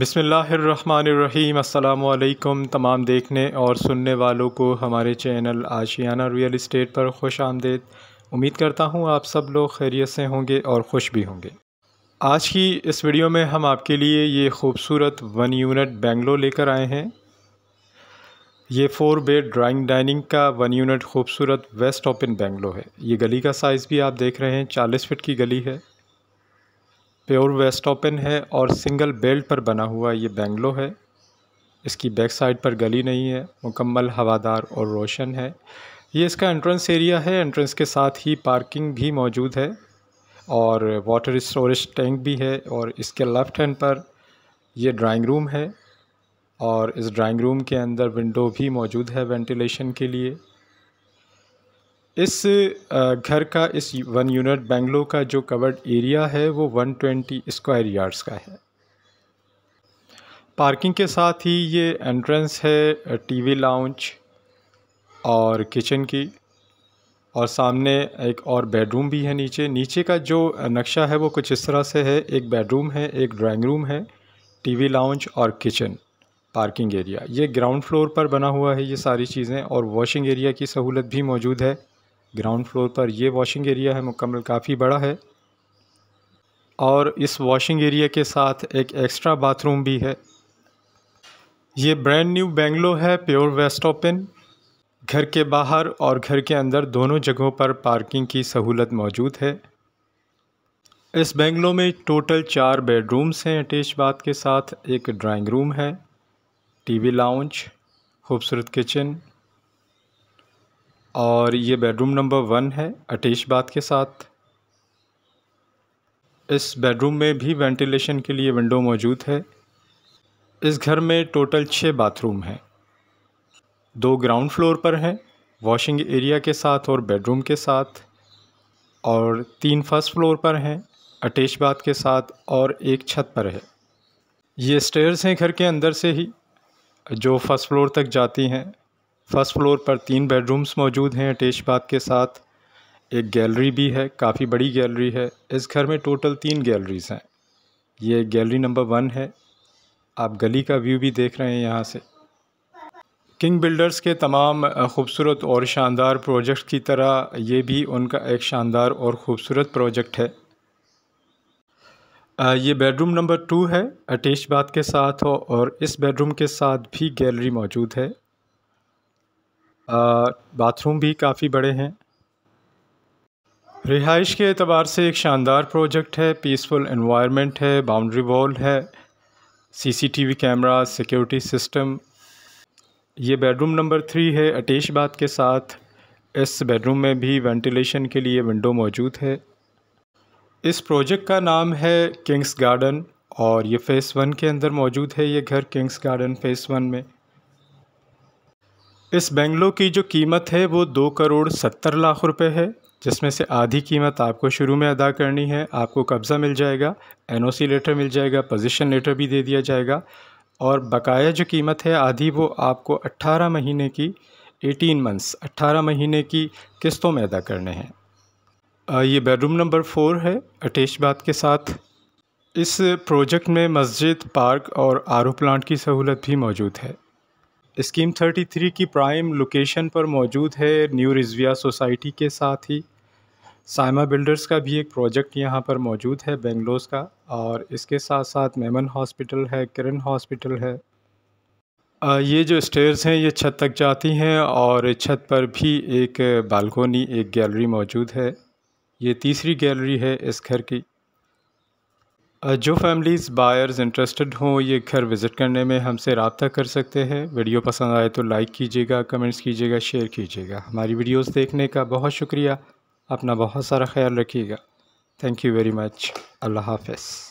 बिसमीम् अल्लाम तमाम देखने और सुनने वालों को हमारे चैनल आशियाना रियल इस्टेट पर खुश आमदेद उम्मीद करता हूँ आप सब लोग खैरियत से होंगे और खुश भी होंगे आज की इस वीडियो में हम आपके लिए ये खूबसूरत वन यूनिट बेंगलो लेकर आए हैं ये फ़ोर बेड ड्राइंग डाइनिंग का वन यूनिट खूबसूरत वेस्ट ओपन बेंगलो है ये गली का साइज़ भी आप देख रहे हैं चालीस फिट की गली है प्योर वेस्ट ओपन है और सिंगल बेल्ट पर बना हुआ ये बेंगलो है इसकी बैक साइड पर गली नहीं है मुकम्मल हवादार और रोशन है ये इसका एंट्रेंस एरिया है एंट्रेंस के साथ ही पार्किंग भी मौजूद है और वाटर स्टोरेज टैंक भी है और इसके लेफ़्ट हैंड पर ये ड्राइंग रूम है और इस ड्राइंग रूम के अंदर विंडो भी मौजूद है वेंटिलेशन के लिए इस घर का इस वन यूनिट बेंगलो का जो कवर्ड एरिया है वो 120 स्क्वायर यार्ड्स का है पार्किंग के साथ ही ये एंट्रेंस है टीवी लाउंज और किचन की और सामने एक और बेडरूम भी है नीचे नीचे का जो नक्शा है वो कुछ इस तरह से है एक बेडरूम है एक ड्राइंग रूम है टीवी लाउंज और किचन पार्किंग एरिया ये ग्राउंड फ्लोर पर बना हुआ है ये सारी चीज़ें और वॉशिंग एरिया की सहूलत भी मौजूद है ग्राउंड फ्लोर पर यह वॉशिंग एरिया है मुकम्मल काफ़ी बड़ा है और इस वॉशिंग एरिया के साथ एक एक्स्ट्रा बाथरूम भी है ये ब्रांड न्यू बेंगलो है प्योर वेस्ट ओपन घर के बाहर और घर के अंदर दोनों जगहों पर पार्किंग की सहूलत मौजूद है इस बेंगलो में टोटल चार बेडरूम्स हैं अटैच बाथ के साथ एक ड्राइंग रूम है टीवी लाउंज खूबसूरत किचन और ये बेडरूम नंबर वन है अटैच बाथ के साथ इस बेडरूम में भी वेंटिलेशन के लिए विंडो मौजूद है इस घर में टोटल छः बाथरूम हैं दो ग्राउंड फ्लोर पर हैं वॉशिंग एरिया के साथ और बेडरूम के साथ और तीन फर्स्ट फ्लोर पर हैं अटैच बाथ के साथ और एक छत पर है ये स्टेयर्स हैं घर के अंदर से ही जो फर्स्ट फ्लोर तक जाती हैं फर्स्ट फ्लोर पर तीन बेडरूम्स मौजूद हैं अटैच बाथ के साथ एक गैलरी भी है काफ़ी बड़ी गैलरी है इस घर में टोटल तीन गैलरीज हैं ये गैलरी नंबर वन है आप गली का व्यू भी देख रहे हैं यहाँ से किंग बिल्डर्स के तमाम खूबसूरत और शानदार प्रोजेक्ट की तरह ये भी उनका एक शानदार और ख़ूबसूरत प्रोजेक्ट है ये बेडरूम नंबर टू है अटैच बाथ के साथ हो और इस बेडरूम के साथ भी गैलरी मौजूद है बाथरूम भी काफ़ी बड़े हैं रिहाइश के अतबार से एक शानदार प्रोजेक्ट है पीसफुल इन्वायरमेंट है बाउंड्री वॉल है सीसीटीवी कैमरा सिक्योरिटी सिस्टम ये बेडरूम नंबर थ्री है अटैच बाथ के साथ इस बेडरूम में भी वेंटिलेशन के लिए विंडो मौजूद है इस प्रोजेक्ट का नाम है किंग्स गार्डन और ये फ़ेस वन के अंदर मौजूद है ये घर किंग्स गार्डन फ़ेस वन में इस बेंगलो की जो कीमत है वो दो करोड़ सत्तर लाख रुपए है जिसमें से आधी कीमत आपको शुरू में अदा करनी है आपको कब्ज़ा मिल जाएगा एनओसी लेटर मिल जाएगा पोजीशन लेटर भी दे दिया जाएगा और बकाया जो कीमत है आधी वो आपको 18 महीने की 18 मंथ्स 18 महीने की किस्तों में अदा करने हैं ये बेडरूम नंबर फोर है अटैच बात के साथ इस प्रोजेक्ट में मस्जिद पार्क और आर प्लांट की सहूलत भी मौजूद है स्कीम 33 की प्राइम लोकेशन पर मौजूद है न्यू रिजविया सोसाइटी के साथ ही साइमा बिल्डर्स का भी एक प्रोजेक्ट यहाँ पर मौजूद है बेंगलोर का और इसके साथ साथ मेमन हॉस्पिटल है किरण हॉस्पिटल है ये जो स्टेयर्स हैं ये छत तक जाती हैं और छत पर भी एक बालकोनी एक गैलरी मौजूद है ये तीसरी गैलरी है इस घर की जो फैमिलीज़ बायर्स इंटरेस्टेड हों ये घर विज़िट करने में हमसे रबता कर सकते हैं वीडियो पसंद आए तो लाइक कीजिएगा कमेंट्स कीजिएगा शेयर कीजिएगा हमारी वीडियोस देखने का बहुत शुक्रिया अपना बहुत सारा ख्याल रखिएगा थैंक यू वेरी मच अल्लाह हाफ